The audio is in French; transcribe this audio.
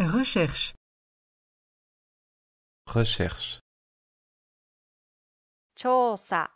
Recherche. Recherche. Chosa.